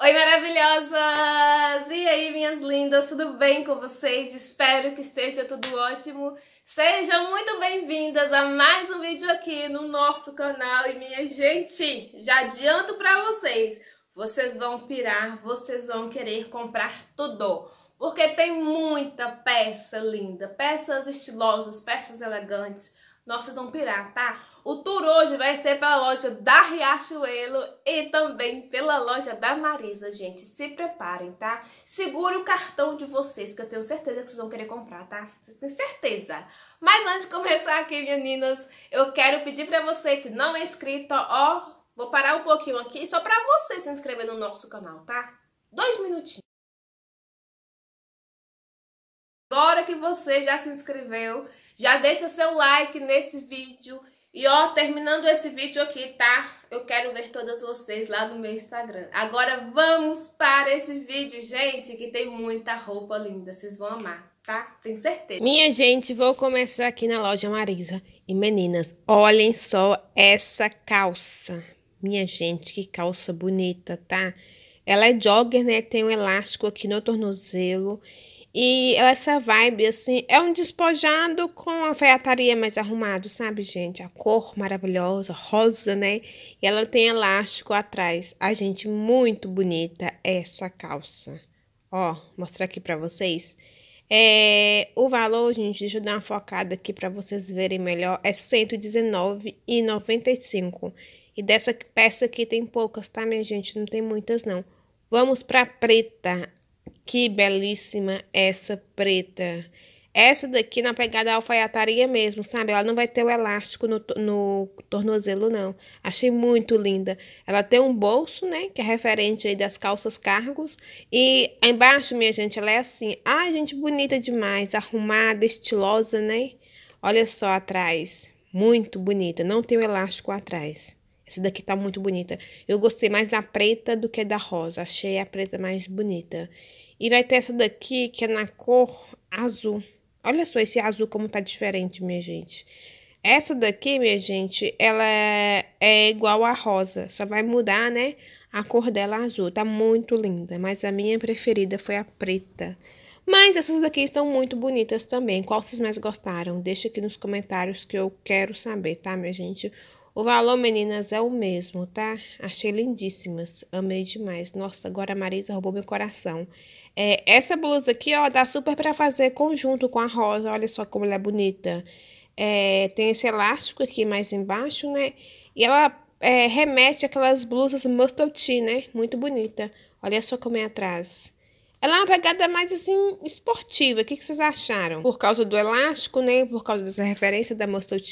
Oi, maravilhosas! E aí, minhas lindas, tudo bem com vocês? Espero que esteja tudo ótimo. Sejam muito bem-vindas a mais um vídeo aqui no nosso canal. E, minha gente, já adianto pra vocês, vocês vão pirar, vocês vão querer comprar tudo. Porque tem muita peça linda, peças estilosas, peças elegantes, nossa, vocês vão pirar, tá? O tour hoje vai ser pela loja da Riachuelo e também pela loja da Marisa, gente. Se preparem, tá? Segure o cartão de vocês, que eu tenho certeza que vocês vão querer comprar, tá? Vocês têm certeza. Mas antes de começar aqui, meninas, eu quero pedir pra você que não é inscrito, ó, vou parar um pouquinho aqui só pra você se inscrever no nosso canal, tá? Dois minutinhos. Agora que você já se inscreveu, já deixa seu like nesse vídeo. E ó, terminando esse vídeo aqui, tá? Eu quero ver todas vocês lá no meu Instagram. Agora vamos para esse vídeo, gente, que tem muita roupa linda. Vocês vão amar, tá? Tenho certeza. Minha gente, vou começar aqui na loja Marisa. E meninas, olhem só essa calça. Minha gente, que calça bonita, tá? Ela é jogger, né? Tem um elástico aqui no tornozelo. E essa vibe, assim, é um despojado com a feiataria mais arrumado, sabe, gente? A cor maravilhosa, rosa, né? E ela tem elástico atrás. A gente, muito bonita essa calça. Ó, mostrar aqui pra vocês. É, o valor, gente, deixa eu dar uma focada aqui pra vocês verem melhor. É R$ 119,95. E dessa peça aqui tem poucas, tá, minha gente? Não tem muitas, não. Vamos pra preta. Que belíssima essa preta. Essa daqui na pegada alfaiataria mesmo, sabe? Ela não vai ter o elástico no, no tornozelo, não. Achei muito linda. Ela tem um bolso, né? Que é referente aí das calças cargos. E embaixo, minha gente, ela é assim. Ai, gente, bonita demais. Arrumada, estilosa, né? Olha só atrás. Muito bonita. Não tem o elástico atrás. Essa daqui tá muito bonita. Eu gostei mais da preta do que da rosa. Achei a preta mais bonita. E vai ter essa daqui que é na cor azul. Olha só esse azul como tá diferente, minha gente. Essa daqui, minha gente, ela é, é igual a rosa. Só vai mudar, né, a cor dela azul. Tá muito linda, mas a minha preferida foi a preta. Mas essas daqui estão muito bonitas também. Qual vocês mais gostaram? Deixa aqui nos comentários que eu quero saber, tá, minha gente? O valor, meninas, é o mesmo, tá? Achei lindíssimas. Amei demais. Nossa, agora a Marisa roubou meu coração. É, essa blusa aqui, ó, dá super pra fazer conjunto com a rosa. Olha só como ela é bonita. É, tem esse elástico aqui mais embaixo, né? E ela é, remete aquelas blusas mustard né? Muito bonita. Olha só como é atrás. Ela é uma pegada mais, assim, esportiva. O que, que vocês acharam? Por causa do elástico, né? Por causa dessa referência da mustard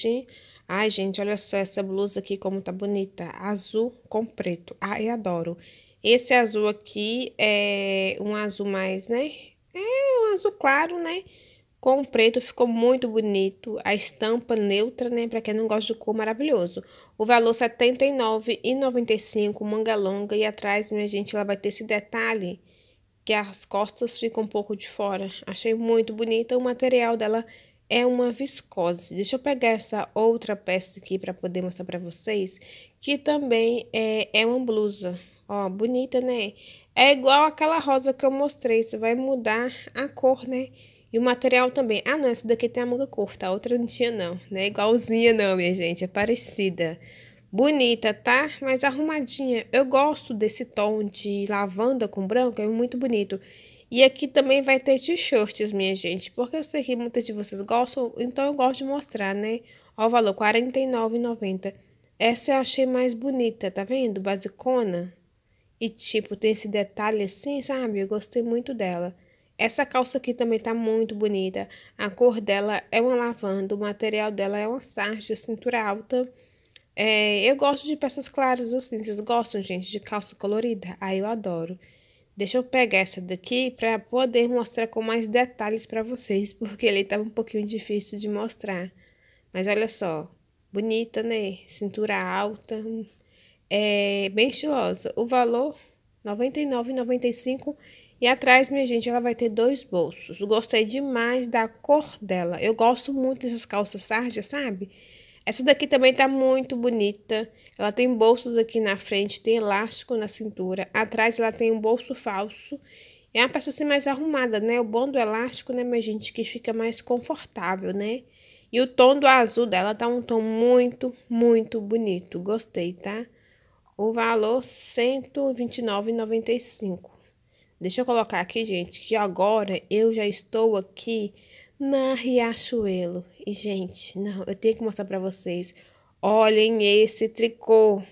Ai, gente, olha só essa blusa aqui como tá bonita. Azul com preto. Ai, adoro. Esse azul aqui é um azul mais, né? É um azul claro, né? Com preto ficou muito bonito. A estampa neutra, né? Pra quem não gosta de cor, maravilhoso. O valor R$ 79,95, manga longa. E atrás, minha gente, ela vai ter esse detalhe que as costas ficam um pouco de fora. Achei muito bonita. O material dela é uma viscose. Deixa eu pegar essa outra peça aqui para poder mostrar para vocês, que também é, é uma blusa. Ó, bonita, né? É igual aquela rosa que eu mostrei, você vai mudar a cor, né? E o material também. Ah, não, essa daqui tem a manga curta, tá? a outra não tinha não, né? Igualzinha não, minha gente, é parecida. Bonita, tá? Mas arrumadinha. Eu gosto desse tom de lavanda com branco, é muito bonito. E aqui também vai ter t-shirts, minha gente, porque eu sei que muitas de vocês gostam, então eu gosto de mostrar, né? Ó o valor, R$49,90. Essa eu achei mais bonita, tá vendo? Basicona. E, tipo, tem esse detalhe assim, sabe? Eu gostei muito dela. Essa calça aqui também tá muito bonita. A cor dela é uma lavanda, o material dela é uma sarja, cintura alta. É, eu gosto de peças claras assim. Vocês gostam, gente, de calça colorida? Aí ah, eu adoro. Deixa eu pegar essa daqui para poder mostrar com mais detalhes para vocês, porque ele tava um pouquinho difícil de mostrar. Mas olha só, bonita, né? Cintura alta, é bem estilosa. O valor R$ 99,95. E atrás, minha gente, ela vai ter dois bolsos. Gostei demais da cor dela. Eu gosto muito dessas calças sarja, sabe? Essa daqui também tá muito bonita. Ela tem bolsos aqui na frente, tem elástico na cintura. Atrás ela tem um bolso falso. É uma peça assim mais arrumada, né? O bom do elástico, né, minha gente, que fica mais confortável, né? E o tom do azul dela tá um tom muito, muito bonito. Gostei, tá? o valor 129,95. Deixa eu colocar aqui, gente, que agora eu já estou aqui na Riachuelo. E, gente, não, eu tenho que mostrar para vocês. Olhem esse tricô.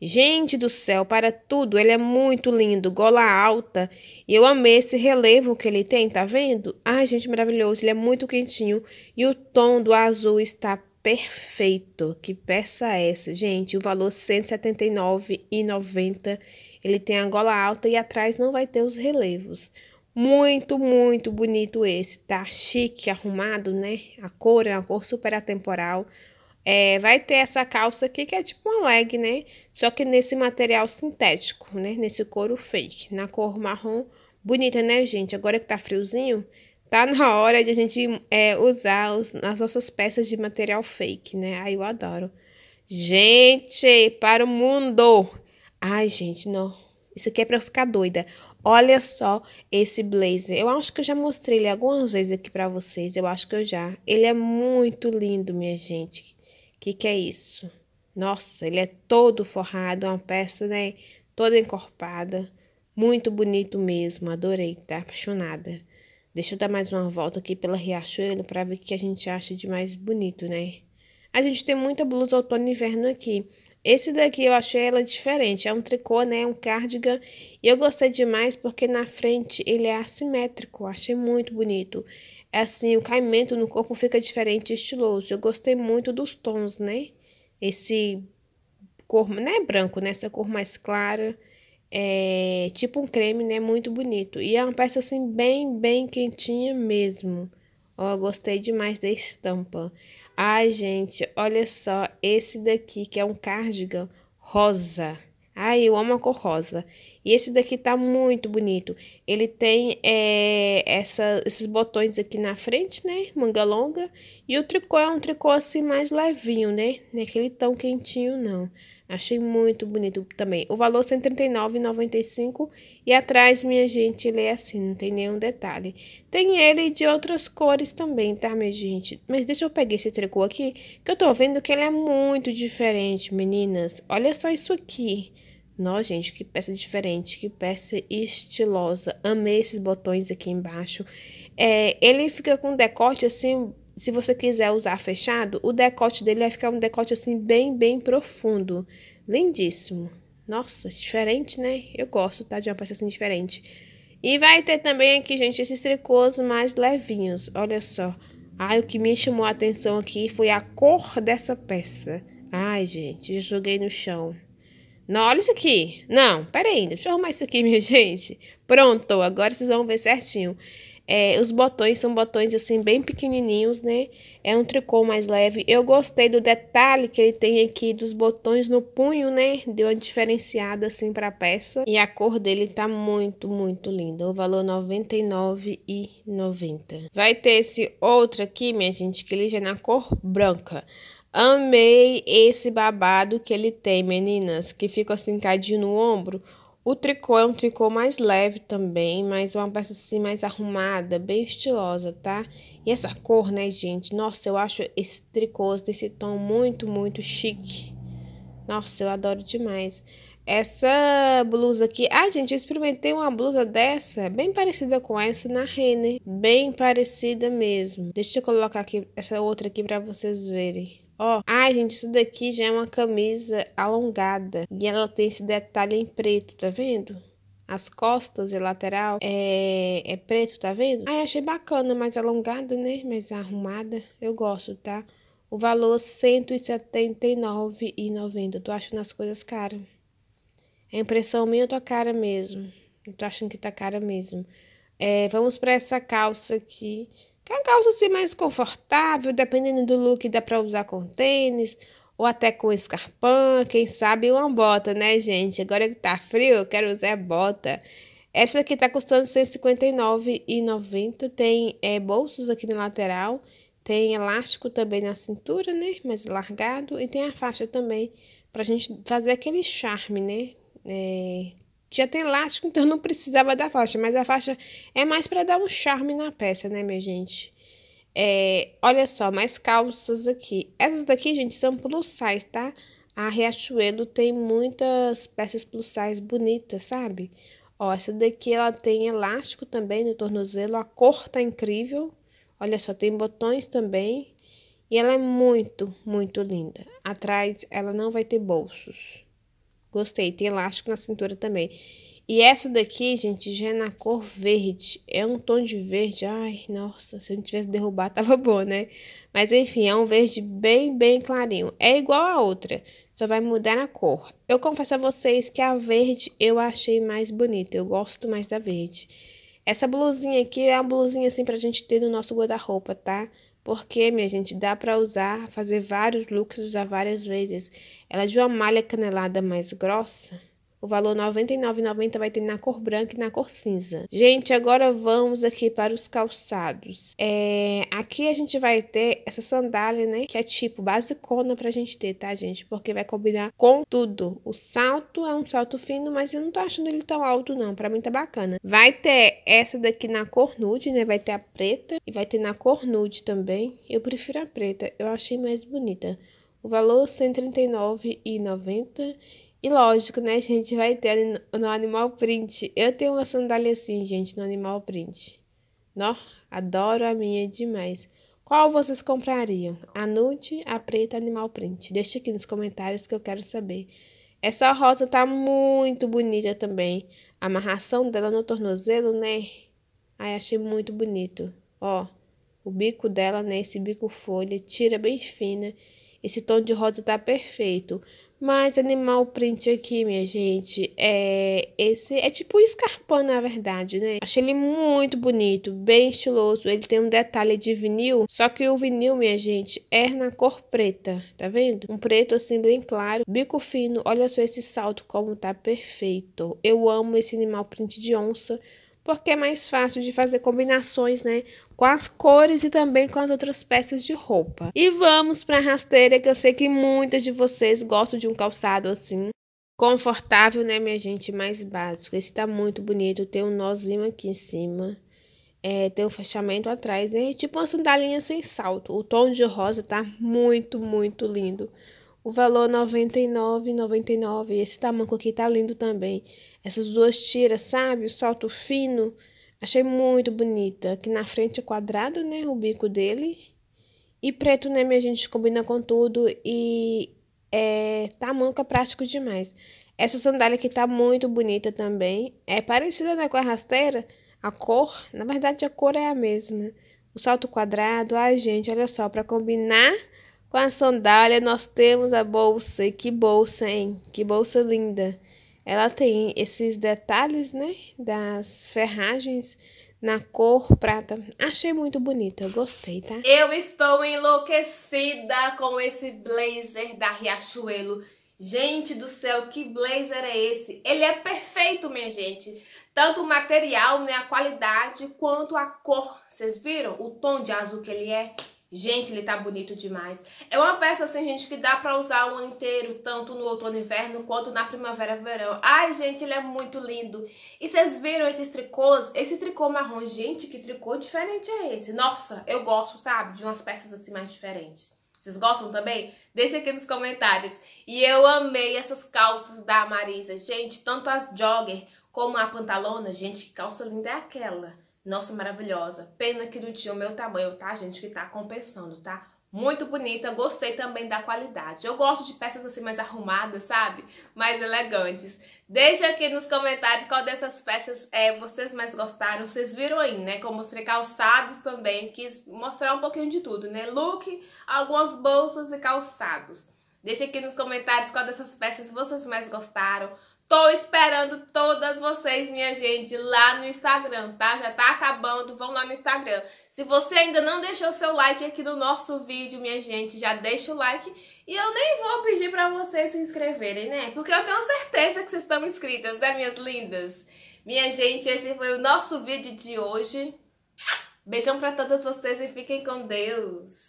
Gente do céu, para tudo, ele é muito lindo, gola alta. E eu amei esse relevo que ele tem, tá vendo? Ai, gente, maravilhoso, ele é muito quentinho. E o tom do azul está perfeito. Que peça é essa? Gente, o valor R$ 179,90. Ele tem a gola alta e atrás não vai ter os relevos. Muito, muito bonito esse, tá? Chique, arrumado, né? A cor é uma cor super atemporal. É, vai ter essa calça aqui que é tipo uma leg, né? Só que nesse material sintético, né? Nesse couro fake, na cor marrom. Bonita, né, gente? Agora que tá friozinho, Tá na hora de a gente é, usar os, as nossas peças de material fake, né? Aí eu adoro. Gente, para o mundo! Ai, gente, não. Isso aqui é pra eu ficar doida. Olha só esse blazer. Eu acho que eu já mostrei ele algumas vezes aqui pra vocês. Eu acho que eu já. Ele é muito lindo, minha gente. Que que é isso? Nossa, ele é todo forrado. Uma peça, né? Toda encorpada. Muito bonito mesmo. Adorei, tá? Apaixonada. Deixa eu dar mais uma volta aqui pela Riachuelo para ver o que a gente acha de mais bonito, né? A gente tem muita blusa outono e inverno aqui. Esse daqui eu achei ela diferente, é um tricô, né, um cardigan, e eu gostei demais porque na frente ele é assimétrico, achei muito bonito. É assim, o caimento no corpo fica diferente e estiloso, eu gostei muito dos tons, né, esse cor, não é branco, né, essa cor mais clara, é, tipo um creme, né? Muito bonito. E é uma peça assim bem, bem quentinha mesmo. Ó, gostei demais da estampa. Ai, gente, olha só esse daqui que é um cardigan rosa. Ai, eu amo a cor rosa. E esse daqui tá muito bonito. Ele tem é, essa, esses botões aqui na frente, né? Manga longa. E o tricô é um tricô assim mais levinho, né? Não é aquele tão quentinho, não. Achei muito bonito também. O valor R$139,95. E atrás, minha gente, ele é assim, não tem nenhum detalhe. Tem ele de outras cores também, tá, minha gente? Mas deixa eu pegar esse tricô aqui, que eu tô vendo que ele é muito diferente, meninas. Olha só isso aqui. Nossa, gente, que peça diferente, que peça estilosa. Amei esses botões aqui embaixo. É, ele fica com decote assim, se você quiser usar fechado, o decote dele vai ficar um decote assim bem, bem profundo. Lindíssimo. Nossa, diferente, né? Eu gosto, tá? De uma peça assim diferente. E vai ter também aqui, gente, esses tricôs mais levinhos. Olha só. Ai, o que me chamou a atenção aqui foi a cor dessa peça. Ai, gente, joguei no chão. Não, olha isso aqui. Não, pera aí, deixa eu arrumar isso aqui, minha gente. Pronto, agora vocês vão ver certinho. É, os botões são botões assim bem pequenininhos, né? É um tricô mais leve. Eu gostei do detalhe que ele tem aqui dos botões no punho, né? Deu uma diferenciada assim pra peça. E a cor dele tá muito, muito linda. O valor R$ 99,90. Vai ter esse outro aqui, minha gente, que ele já é na cor branca. Amei esse babado que ele tem, meninas, que fica assim caidinho no ombro. O tricô é um tricô mais leve também, mas uma peça assim mais arrumada, bem estilosa, tá? E essa cor, né, gente? Nossa, eu acho esse tricô desse tom muito, muito chique. Nossa, eu adoro demais. Essa blusa aqui... Ah, gente, eu experimentei uma blusa dessa, bem parecida com essa na Renner. Bem parecida mesmo. Deixa eu colocar aqui essa outra aqui pra vocês verem. Ó, oh, ai gente, isso daqui já é uma camisa alongada e ela tem esse detalhe em preto, tá vendo? As costas e lateral é, é preto, tá vendo? Ai, achei bacana, mais alongada, né? Mais arrumada, eu gosto, tá? O valor R$ 179,90. Tô achando as coisas caras. É impressão minha ou tá cara mesmo? Eu tô achando que tá cara mesmo. É, vamos para essa calça aqui que a calça ser mais confortável, dependendo do look, dá para usar com tênis ou até com escarpão, quem sabe uma bota, né, gente? Agora que tá frio, eu quero usar bota. Essa aqui tá custando R$ 159,90, tem é, bolsos aqui na lateral, tem elástico também na cintura, né, mais largado, e tem a faixa também, pra gente fazer aquele charme, né, é, já tem elástico, então não precisava da faixa, mas a faixa é mais para dar um charme na peça, né, minha gente? É, olha só, mais calças aqui. Essas daqui, gente, são plus size, tá? A Riachuelo tem muitas peças plus size bonitas, sabe? Ó, essa daqui ela tem elástico também no tornozelo, a cor tá incrível. Olha só, tem botões também. E ela é muito, muito linda. Atrás ela não vai ter bolsos. Gostei, tem elástico na cintura também. E essa daqui, gente, já é na cor verde. É um tom de verde. Ai, nossa, se eu não tivesse derrubado, tava bom, né? Mas enfim, é um verde bem, bem clarinho. É igual a outra, só vai mudar a cor. Eu confesso a vocês que a verde eu achei mais bonita. Eu gosto mais da verde. Essa blusinha aqui é uma blusinha assim pra gente ter no nosso guarda-roupa, tá? Porque, minha gente, dá para usar, fazer vários looks, usar várias vezes. Ela é de uma malha canelada mais grossa. O valor 99,90 vai ter na cor branca e na cor cinza. Gente, agora vamos aqui para os calçados. É, aqui a gente vai ter essa sandália, né? Que é tipo basicona pra gente ter, tá, gente? Porque vai combinar com tudo. O salto é um salto fino, mas eu não tô achando ele tão alto, não. Pra mim tá bacana. Vai ter essa daqui na cor nude, né? Vai ter a preta e vai ter na cor nude também. Eu prefiro a preta. Eu achei mais bonita. O valor R$ 139,90 e lógico, né, gente, vai ter no Animal Print. Eu tenho uma sandália assim, gente, no Animal Print. Nó, adoro a minha demais. Qual vocês comprariam? A nude, a preta, animal print? Deixa aqui nos comentários que eu quero saber. Essa rosa tá muito bonita também. A amarração dela no tornozelo, né? Ai, achei muito bonito. Ó, o bico dela, né? Esse bico folha, tira bem fina. Esse tom de rosa tá perfeito. Mas animal print aqui, minha gente, é esse é tipo um escarpão, na verdade, né? Achei ele muito bonito, bem estiloso. Ele tem um detalhe de vinil, só que o vinil, minha gente, é na cor preta, tá vendo? Um preto assim bem claro, bico fino. Olha só esse salto como tá perfeito. Eu amo esse animal print de onça porque é mais fácil de fazer combinações, né, com as cores e também com as outras peças de roupa. E vamos para a rasteira, que eu sei que muitas de vocês gostam de um calçado assim, confortável, né, minha gente, mais básico. Esse tá muito bonito, tem um nozinho aqui em cima. É, tem o um fechamento atrás, é tipo uma sandalinha sem salto. O tom de rosa tá muito, muito lindo. O valor 99,99. Esse tamanco aqui tá lindo também. Essas duas tiras, sabe? O salto fino. Achei muito bonita. Aqui na frente é quadrado, né? O bico dele. E preto, né, minha gente? Combina com tudo. E é tamanco é prático demais. Essa sandália aqui tá muito bonita também. É parecida, né, com a rasteira. A cor, na verdade, a cor é a mesma. O salto quadrado. Ai, gente, olha só. Pra combinar com a sandália nós temos a bolsa. E que bolsa, hein? Que bolsa linda. Ela tem esses detalhes, né? Das ferragens na cor prata. Achei muito bonita, gostei, tá? Eu estou enlouquecida com esse blazer da Riachuelo. Gente do céu, que blazer é esse? Ele é perfeito, minha gente. Tanto o material, né, a qualidade, quanto a cor. Vocês viram o tom de azul que ele é? Gente, ele tá bonito demais. É uma peça assim, gente, que dá para usar o ano inteiro, tanto no outono e inverno quanto na primavera e verão. Ai, gente, ele é muito lindo. E vocês viram esses tricôs? Esse tricô marrom, gente, que tricô diferente é esse? Nossa, eu gosto, sabe, de umas peças assim mais diferentes. Vocês gostam também? Deixa aqui nos comentários. E eu amei essas calças da Marisa. Gente, tanto as jogger como a pantalona, gente, que calça linda é aquela. Nossa, maravilhosa. Pena que não tinha o meu tamanho, tá, gente? Que tá compensando, tá? Muito bonita, gostei também da qualidade. Eu gosto de peças assim mais arrumadas, sabe? Mais elegantes. Deixa aqui nos comentários qual dessas peças é, vocês mais gostaram. Vocês viram aí, né? Que eu mostrei calçados também. Quis mostrar um pouquinho de tudo, né? Look, algumas bolsas e calçados. Deixa aqui nos comentários qual dessas peças vocês mais gostaram. Tô esperando todas vocês, minha gente, lá no Instagram, tá? Já tá acabando, vão lá no Instagram. Se você ainda não deixou seu like aqui no nosso vídeo, minha gente, já deixa o like. E eu nem vou pedir para vocês se inscreverem, né? Porque eu tenho certeza que vocês estão inscritas, né, minhas lindas? Minha gente, esse foi o nosso vídeo de hoje. Beijão para todas vocês e fiquem com Deus.